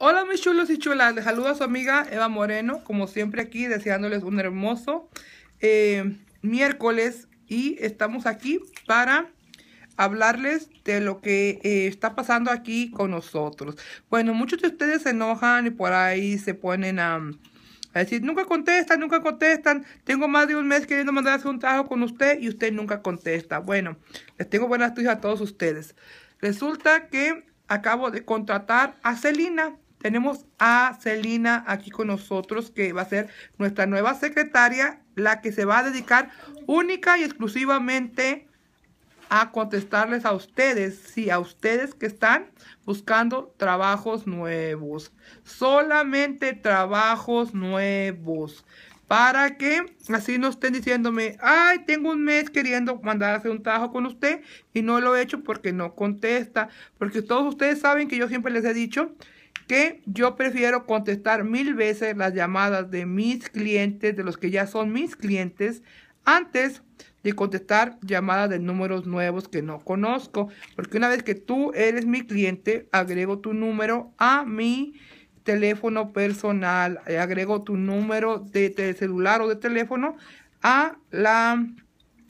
Hola mis chulos y chulas, les a su amiga Eva Moreno, como siempre aquí deseándoles un hermoso eh, miércoles y estamos aquí para hablarles de lo que eh, está pasando aquí con nosotros. Bueno, muchos de ustedes se enojan y por ahí se ponen a, decir, nunca contestan, nunca contestan, tengo más de un mes queriendo mandarse un trabajo con usted y usted nunca contesta. Bueno, les tengo buenas noticias a todos ustedes. Resulta que acabo de contratar a Celina tenemos a Celina aquí con nosotros, que va a ser nuestra nueva secretaria, la que se va a dedicar única y exclusivamente a contestarles a ustedes, sí, a ustedes que están buscando trabajos nuevos. Solamente trabajos nuevos. Para que así no estén diciéndome, ay, tengo un mes queriendo mandar a hacer un trabajo con usted y no lo he hecho porque no contesta. Porque todos ustedes saben que yo siempre les he dicho que yo prefiero contestar mil veces las llamadas de mis clientes, de los que ya son mis clientes, antes de contestar llamadas de números nuevos que no conozco. Porque una vez que tú eres mi cliente, agrego tu número a mi teléfono personal, agrego tu número de, celular o de teléfono a la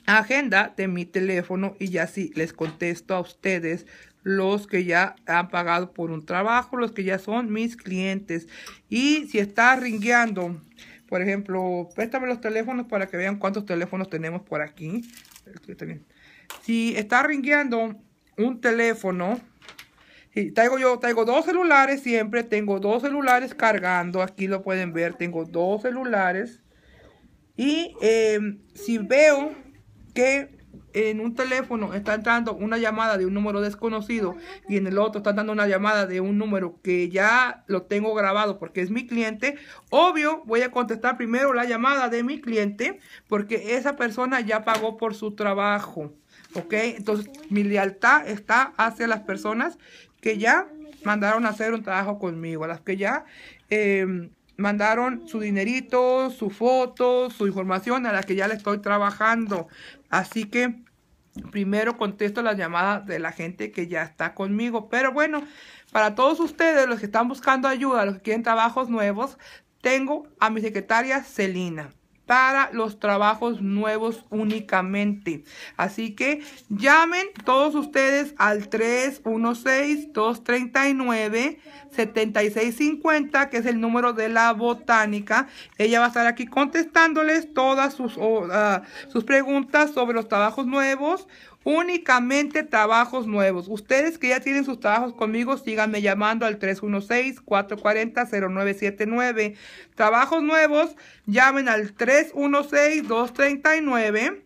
agenda de mi teléfono y ya sí les contesto a ustedes los que ya han pagado por un trabajo, los que ya son mis clientes. Y si está ringueando, por ejemplo, préstame los teléfonos para que vean cuántos teléfonos tenemos por aquí. Si está ringueando un teléfono, y traigo yo, traigo dos celulares siempre, tengo dos celulares cargando, aquí lo pueden ver, tengo dos celulares. Y eh, si veo que en un teléfono está entrando una llamada de un número desconocido y en el otro están dando una llamada de un número que ya lo tengo grabado porque es mi cliente, obvio voy a contestar primero la llamada de mi cliente porque esa persona ya pagó por su trabajo. ¿Ok? Entonces mi lealtad está hacia las personas que ya mandaron a hacer un trabajo conmigo, a las que ya... Em, mandaron su dinerito, su foto, su información a la que ya le estoy trabajando. Así que primero contesto las llamadas de la gente que ya está conmigo. Pero bueno, para todos ustedes, los que están buscando ayuda, los que quieren trabajos nuevos, tengo a mi secretaria Celina para los trabajos nuevos únicamente. Así que llamen todos ustedes al 316-239-7650, que es el número de la botánica. Ella va a estar aquí contestándoles todas sus, ah, sus preguntas sobre los trabajos nuevos Únicamente trabajos nuevos. Ustedes que ya tienen sus trabajos conmigo, síganme llamando al 316-440-0979. Trabajos nuevos, llamen al 316-239.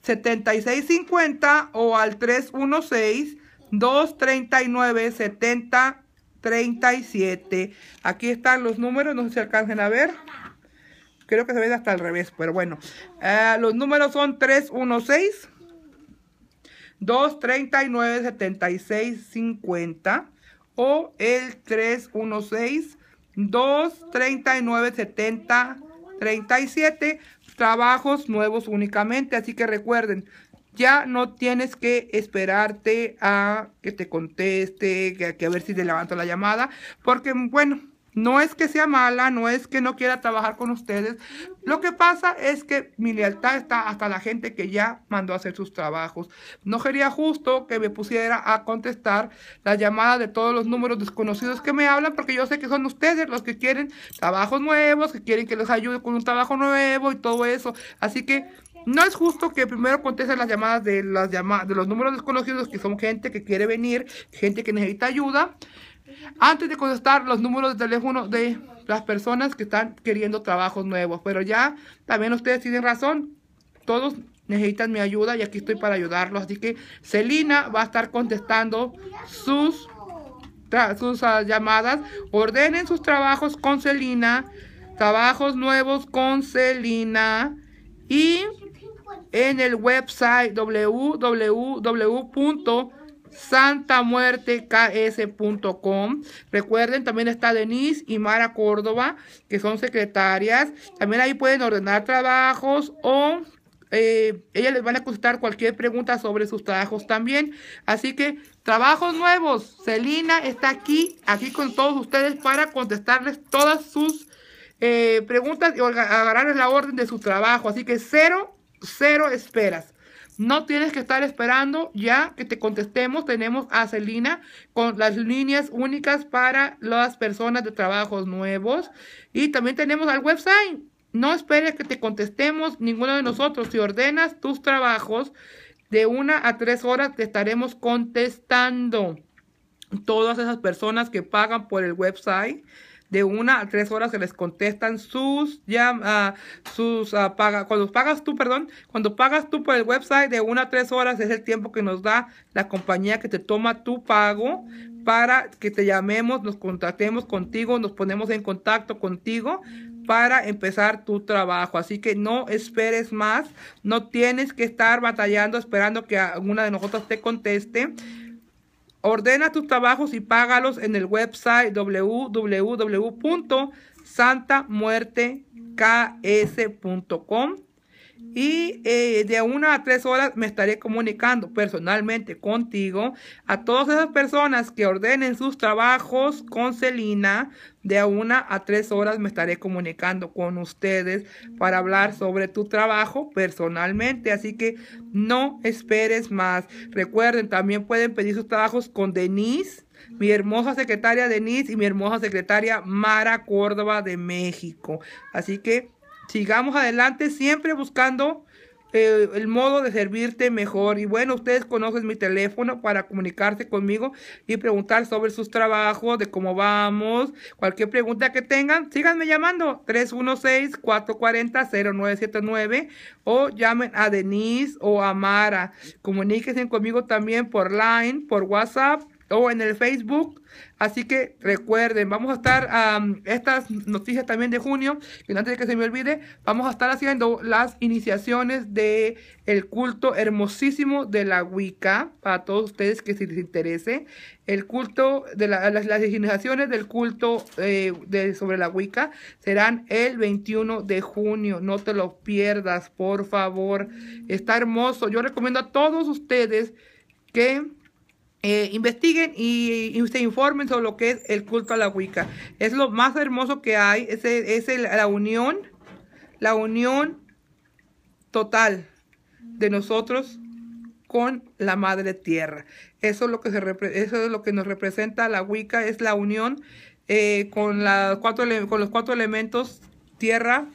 7650 o al 316 239 7037. Aquí están los números, no sé si alcancen a ver. Creo que se ven hasta al revés, pero bueno. Eh, los números son 316 239 50 o el 316 239 37 Trabajos nuevos únicamente, así que recuerden, ya no tienes que esperarte a que te conteste, que, que a ver si te levanto la llamada, porque bueno, no es que sea mala, no es que no quiera trabajar con ustedes. Lo que pasa es que mi lealtad está hasta la gente que ya mandó a hacer sus trabajos. No sería justo que me pusiera a contestar las llamadas de todos los números desconocidos que me hablan, porque yo sé que son ustedes los que quieren trabajos nuevos, que quieren que les ayude con un trabajo nuevo y todo eso. Así que no es justo que primero contesten las llamadas de, las llamadas de los números desconocidos, que son gente que quiere venir, gente que necesita ayuda antes de contestar los números de teléfono de las personas que están queriendo trabajos nuevos. Pero ya también ustedes tienen razón, todos necesitan mi ayuda y aquí estoy para ayudarlos. Así que Celina va a estar contestando sus, sus ah, llamadas. Ordenen sus trabajos con Celina, trabajos nuevos con Celina y en el website www santamuerteks.com. Recuerden, también está Denise y Mara Córdoba, que son secretarias. También ahí pueden ordenar trabajos o eh, ellas les van a contestar cualquier pregunta sobre sus trabajos también. Así que, trabajos nuevos. Celina está aquí, aquí con todos ustedes para contestarles todas sus eh, preguntas y agarrarles la orden de su trabajo. Así que cero, cero esperas. No tienes que estar esperando ya que te contestemos. Tenemos a Celina con las líneas únicas para las personas de trabajos nuevos. Y también tenemos al website. No esperes que te contestemos ninguno de nosotros. Si ordenas tus trabajos, de una a tres horas te estaremos contestando. Todas esas personas que pagan por el website de una a tres horas se les contestan sus ya ah, sus ah, pagas, cuando pagas tú, perdón, cuando pagas tú por el website de una a tres horas es el tiempo que nos da la compañía que te toma tu pago para que te llamemos, nos contactemos contigo, nos ponemos en contacto contigo para empezar tu trabajo. Así que no esperes más, no tienes que estar batallando esperando que alguna de nosotras te conteste. Ordena tus trabajos y págalos en el website www.santamuerteks.com y eh, de una a tres horas me estaré comunicando personalmente contigo a todas esas personas que ordenen sus trabajos con Celina. De una a tres horas me estaré comunicando con ustedes para hablar sobre tu trabajo personalmente. Así que no esperes más. Recuerden, también pueden pedir sus trabajos con Denise mi hermosa secretaria Denise y mi hermosa secretaria Mara Córdoba de México. Así que sigamos adelante siempre buscando eh, el modo de servirte mejor. Y bueno, ustedes conocen mi teléfono para comunicarse conmigo y preguntar sobre sus trabajos, de cómo vamos, cualquier pregunta que tengan, síganme llamando 316-440-0979 o llamen a Denise o a Mara. Comuníquense conmigo también por Line, por WhatsApp o en el Facebook. Así que recuerden, vamos a estar estas noticias también de junio, y antes de que se me olvide, vamos a estar haciendo las iniciaciones de el culto hermosísimo de la Wicca para todos ustedes que se les interese, el culto de las, iniciaciones del culto eh, de, sobre la Wicca serán el 21 de junio, no te lo pierdas, por favor. Está hermoso. Yo recomiendo a todos ustedes que eh, investiguen y, se informen sobre lo que es el culto a la Wicca. Es lo más hermoso que hay, es, la unión, la unión total de nosotros con la madre tierra. Eso es lo que, nos representa la Wicca, es la unión eh, con los cuatro elementos, tierra,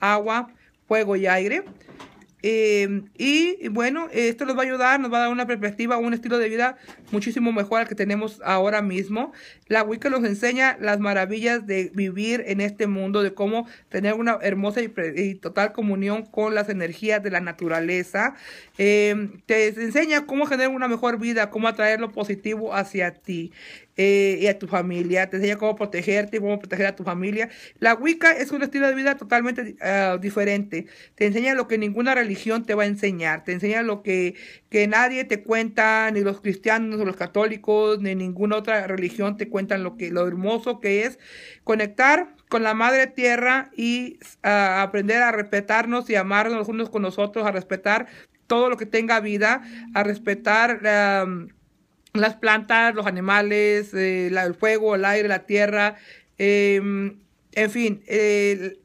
agua, fuego y aire. Em, y bueno, esto nos va a ayudar, nos va a dar una perspectiva, un estilo de vida muchísimo mejor al que tenemos ahora mismo. La Wicca nos enseña las maravillas de vivir en este mundo, de cómo tener una hermosa y, total comunión con las energías de la naturaleza. Em, te enseña cómo generar una mejor vida, cómo atraer lo positivo hacia ti. Eh, y a tu familia, te enseña cómo protegerte y cómo proteger a tu familia. La Wicca es un estilo de vida totalmente ah, diferente, te enseña lo que ninguna religión te va a enseñar, te enseña lo que, que nadie te cuenta, ni los cristianos, ni los católicos, ni ninguna otra religión te cuentan lo, que, lo hermoso que es conectar con la madre tierra y ah, aprender a respetarnos y amarnos unos con nosotros, a respetar todo lo que tenga vida, a respetar las plantas, los animales, eh, el fuego, el aire, la tierra, em, en fin,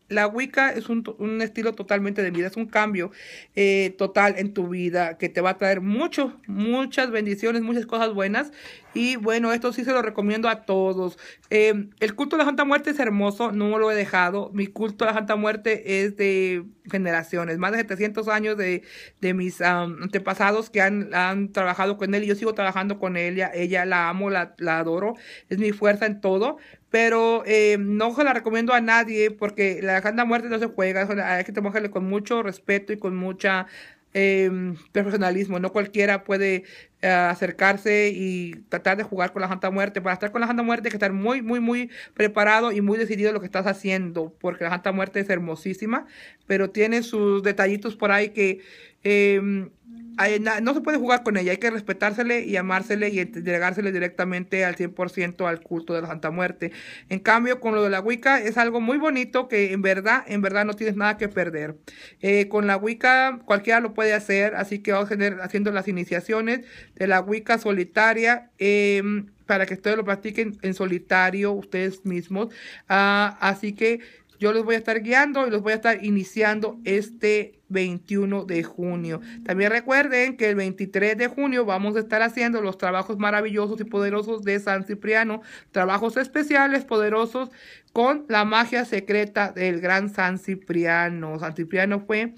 la Wicca es un, estilo totalmente de vida, es un cambio eh, total en tu vida que te va a traer mucho, muchas bendiciones, muchas cosas buenas. Y bueno, esto sí se lo recomiendo a todos. Em, el culto de la Santa Muerte es hermoso, no lo he dejado. Mi culto de la Santa Muerte es de generaciones, más de 700 años de, mis antepasados que han, trabajado con él y yo sigo trabajando con ella. Ella la amo, la, adoro, es mi fuerza en todo. Pero em, no se la recomiendo a nadie porque la la Janta muerte no se juega, hay que tomarle con mucho respeto y con mucha eh, profesionalismo. No cualquiera puede eh, acercarse y tratar de jugar con la Janta Muerte. Para estar con la Santa Muerte hay que estar muy, muy, muy preparado y muy decidido en lo que estás haciendo, porque la Janta Muerte es hermosísima, pero tiene sus detallitos por ahí que... Em, no se puede jugar con ella, hay que respetársele y amársele y entregársele directamente al 100% al culto de la Santa Muerte. En cambio, con lo de la Wicca es algo muy bonito que en verdad, en verdad no tienes nada que perder. Eh, con la Wicca cualquiera lo puede hacer, así que vamos a tener haciendo las iniciaciones de la Wicca solitaria. Em, para que ustedes lo practiquen en solitario ustedes mismos. Ah, así que yo los voy a estar guiando y los voy a estar iniciando este 21 de junio. También recuerden que el 23 de junio vamos a estar haciendo los trabajos maravillosos y poderosos de San Cipriano, trabajos especiales poderosos con la magia secreta del gran San Cipriano. San Cipriano fue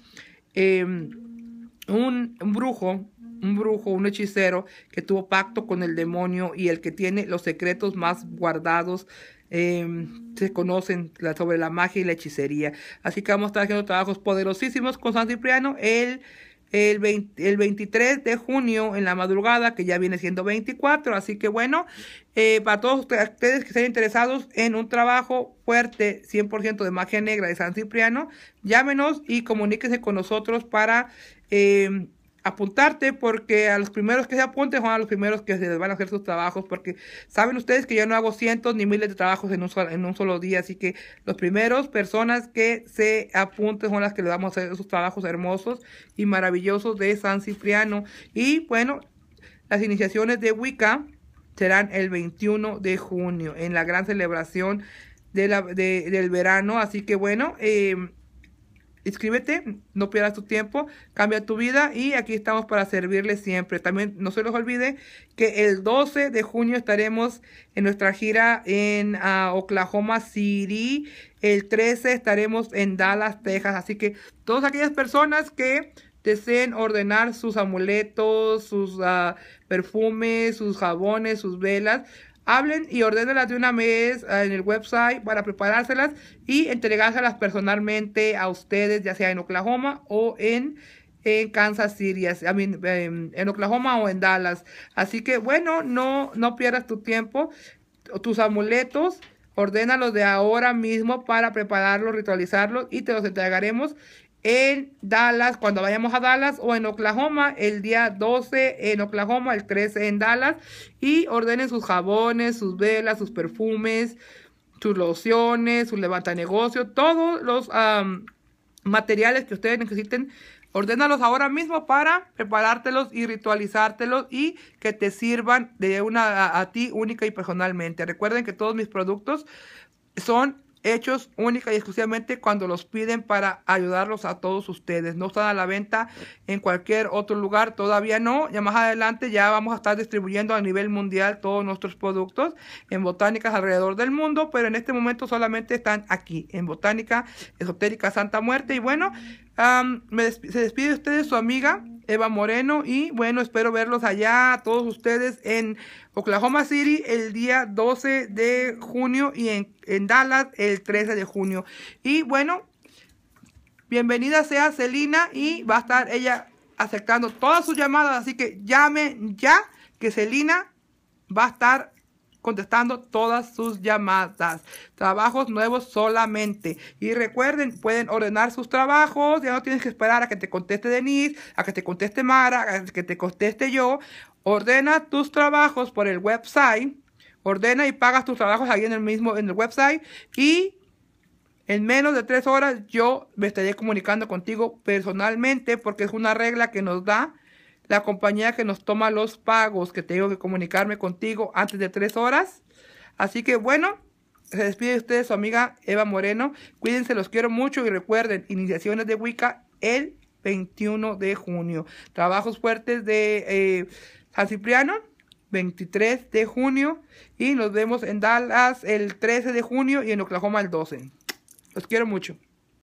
em, un brujo un brujo, un hechicero que tuvo pacto con el demonio y el que tiene los secretos más guardados Em, se conocen sobre la magia y la hechicería. Así que vamos a estar haciendo trabajos poderosísimos con San Cipriano el, el, 23 de junio en la madrugada, que ya viene siendo 24. Así que bueno, eh, para todos ustedes que estén interesados en un trabajo fuerte 100% de magia negra de San Cipriano, llámenos y comuníquense con nosotros para... Em, apuntarte porque a los primeros que se apunten son a los primeros que se van a hacer sus trabajos porque saben ustedes que yo no hago cientos ni miles de trabajos en un, solo, en un solo día así que los primeros personas que se apunten son las que le vamos a hacer esos trabajos hermosos y maravillosos de San Cipriano y bueno las iniciaciones de Wicca serán el 21 de junio en la gran celebración de la, del verano así que bueno em, Inscríbete, no pierdas tu tiempo, cambia tu vida y aquí estamos para servirle siempre. También no se los olvide que el 12 de junio estaremos en nuestra gira en ah, Oklahoma City, el 13 estaremos en Dallas, Texas, así que todas aquellas personas que deseen ordenar sus amuletos, sus ah, perfumes, sus jabones, sus velas, Hablen y ordénelas de una vez eh, en el website para preparárselas y entregárselas personalmente a ustedes, ya sea en Oklahoma o en en Kansas City, I en Oklahoma o en Dallas. Así que bueno, no, no pierdas tu tiempo, tus amuletos, ordénalos de ahora mismo para prepararlos, ritualizarlos y te los entregaremos en Dallas, cuando vayamos a Dallas o en Oklahoma, el día 12 en Oklahoma, el 13 en Dallas, y ordenen sus jabones, sus velas, sus perfumes, sus lociones, su levantanegocio, todos los materiales que ustedes necesiten. Ordénalos ahora mismo para preparártelos y ritualizártelos y que te sirvan de una a ti única y personalmente. Recuerden que todos mis productos son hechos única y exclusivamente cuando los piden para ayudarlos a todos ustedes. No están a la venta en cualquier otro lugar, todavía no. Ya más adelante ya vamos a estar distribuyendo a nivel mundial todos nuestros productos en botánicas alrededor del mundo, pero en este momento solamente están aquí, en Botánica Esotérica Santa Muerte. Y bueno, se despide de ustedes su amiga. Eva Moreno. Y bueno, espero verlos allá, a todos ustedes, en Oklahoma City el día 12 de junio y en, Dallas el 13 de junio. Y bueno, bienvenida sea Celina y va a estar ella aceptando todas sus llamadas. Así que llamen ya que Celina va a estar contestando todas sus llamadas. Trabajos nuevos solamente. Y recuerden, pueden ordenar sus trabajos. Ya no tienes que esperar a que te conteste Denise, a que te conteste Mara, a que te conteste yo. Ordena tus trabajos por el website. Ordena y pagas tus trabajos ahí en el mismo, en el website. Y en menos de tres horas yo me estaré comunicando contigo personalmente porque es una regla que nos da la compañía que nos toma los pagos, que tengo que comunicarme contigo antes de tres horas. Así que bueno, se despide de ustedes su amiga Eva Moreno. Cuídense, los quiero mucho y recuerden, iniciaciones de Wicca el 21 de junio. Trabajos fuertes de eh, San Cipriano, 23 de junio. Y nos vemos en Dallas el 13 de junio y en Oklahoma el 12. Los quiero mucho.